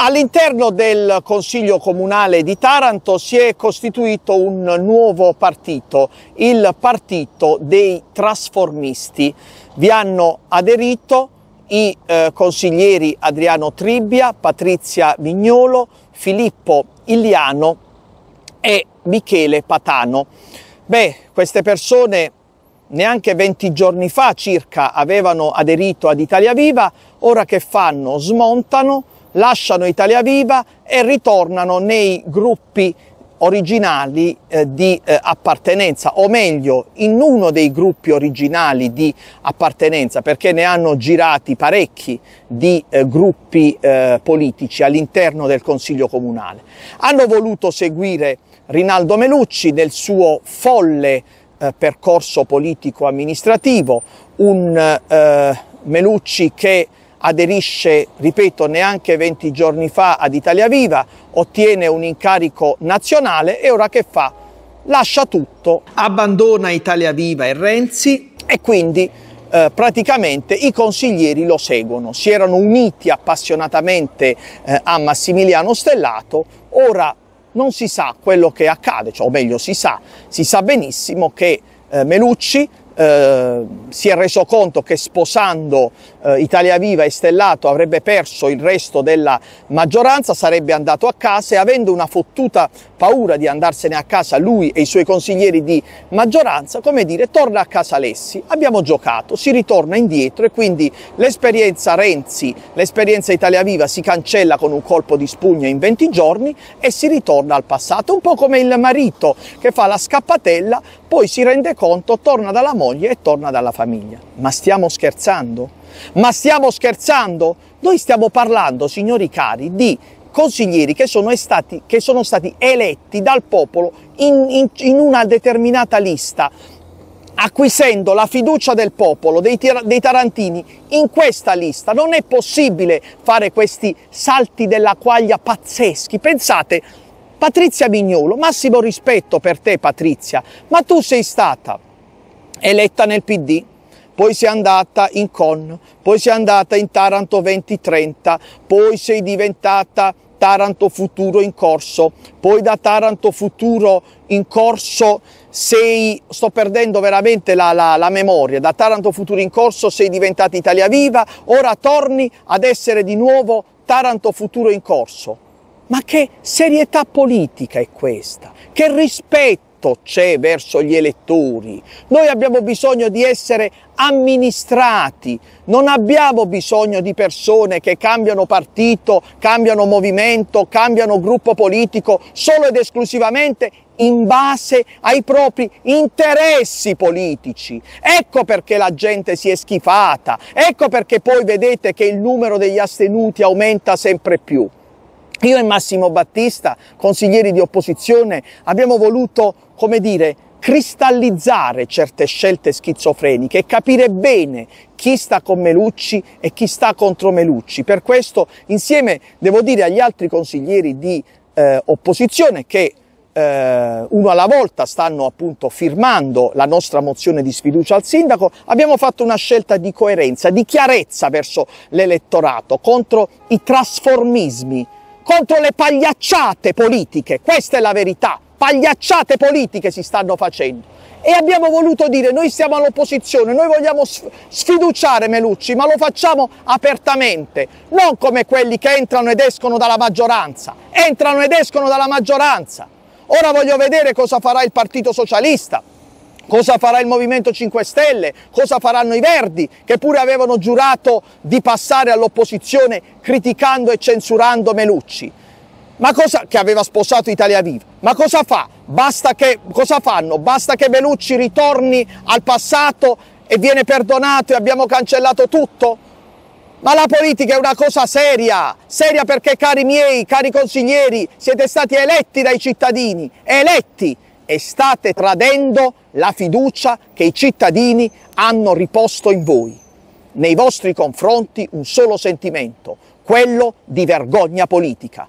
All'interno del Consiglio Comunale di Taranto si è costituito un nuovo partito, il Partito dei Trasformisti. Vi hanno aderito i eh, consiglieri Adriano Tribbia, Patrizia Vignolo, Filippo Iliano e Michele Patano. Beh, queste persone neanche 20 giorni fa circa avevano aderito ad Italia Viva, ora che fanno? Smontano lasciano Italia Viva e ritornano nei gruppi originali eh, di eh, appartenenza o meglio in uno dei gruppi originali di appartenenza perché ne hanno girati parecchi di eh, gruppi eh, politici all'interno del Consiglio Comunale. Hanno voluto seguire Rinaldo Melucci nel suo folle eh, percorso politico-amministrativo, un eh, Melucci che aderisce, ripeto, neanche 20 giorni fa ad Italia Viva, ottiene un incarico nazionale e ora che fa? Lascia tutto. Abbandona Italia Viva e Renzi e quindi eh, praticamente i consiglieri lo seguono. Si erano uniti appassionatamente eh, a Massimiliano Stellato, ora non si sa quello che accade, cioè, o meglio si sa, si sa benissimo che eh, Melucci eh, si è reso conto che sposando eh, Italia Viva e Stellato avrebbe perso il resto della maggioranza, sarebbe andato a casa e avendo una fottuta paura di andarsene a casa lui e i suoi consiglieri di maggioranza, come dire, torna a casa Lessi, abbiamo giocato, si ritorna indietro e quindi l'esperienza Renzi, l'esperienza Italia Viva si cancella con un colpo di spugna in 20 giorni e si ritorna al passato, un po' come il marito che fa la scappatella, poi si rende conto, torna dalla moglie moglie e torna dalla famiglia. Ma stiamo scherzando? Ma stiamo scherzando? Noi stiamo parlando, signori cari, di consiglieri che sono, estati, che sono stati eletti dal popolo in, in, in una determinata lista acquisendo la fiducia del popolo, dei, dei, tarantini, in questa lista. Non è possibile fare questi salti della quaglia pazzeschi. Pensate, Patrizia Mignolo, massimo rispetto per te Patrizia, ma tu sei stata eletta nel PD, poi sei andata in CON, poi sei andata in Taranto 2030, poi sei diventata Taranto Futuro in corso, poi da Taranto Futuro in corso sei, sto perdendo veramente la, la, la, memoria, da Taranto Futuro in corso sei diventata Italia Viva, ora torni ad essere di nuovo Taranto Futuro in corso. Ma che serietà politica è questa? Che rispetto? affetto c'è verso gli elettori. Noi abbiamo bisogno di essere amministrati, non abbiamo bisogno di persone che cambiano partito, cambiano movimento, cambiano gruppo politico solo ed esclusivamente in base ai propri interessi politici. Ecco perché la gente si è schifata, ecco perché poi vedete che il numero degli astenuti aumenta sempre più. Io e Massimo Battista, consiglieri di opposizione, abbiamo voluto, come dire, cristallizzare certe scelte schizofreniche e capire bene chi sta con Melucci e chi sta contro Melucci. Per questo, insieme, devo dire, agli altri consiglieri di eh, opposizione che eh, uno alla volta stanno appunto firmando la nostra mozione di sfiducia al sindaco, abbiamo fatto una scelta di coerenza, di chiarezza verso l'elettorato, contro i trasformismi contro le pagliacciate politiche, questa è la verità, pagliacciate politiche si stanno facendo. E abbiamo voluto dire, noi siamo all'opposizione, noi vogliamo sfiduciare Melucci, ma lo facciamo apertamente, non come quelli che entrano ed escono dalla maggioranza, entrano ed escono dalla maggioranza. Ora voglio vedere cosa farà il Partito Socialista, Cosa farà il Movimento 5 Stelle? Cosa faranno i Verdi, che pure avevano giurato di passare all'opposizione criticando e censurando Melucci? Ma cosa, che aveva sposato Italia Viva. Ma cosa, fa? Basta che, cosa fanno? Basta che Melucci ritorni al passato e viene perdonato e abbiamo cancellato tutto? Ma la politica è una cosa seria, seria perché cari miei, cari consiglieri, siete stati eletti dai cittadini, eletti e state tradendo la fiducia che i cittadini hanno riposto in voi. Nei vostri confronti un solo sentimento, quello di vergogna politica.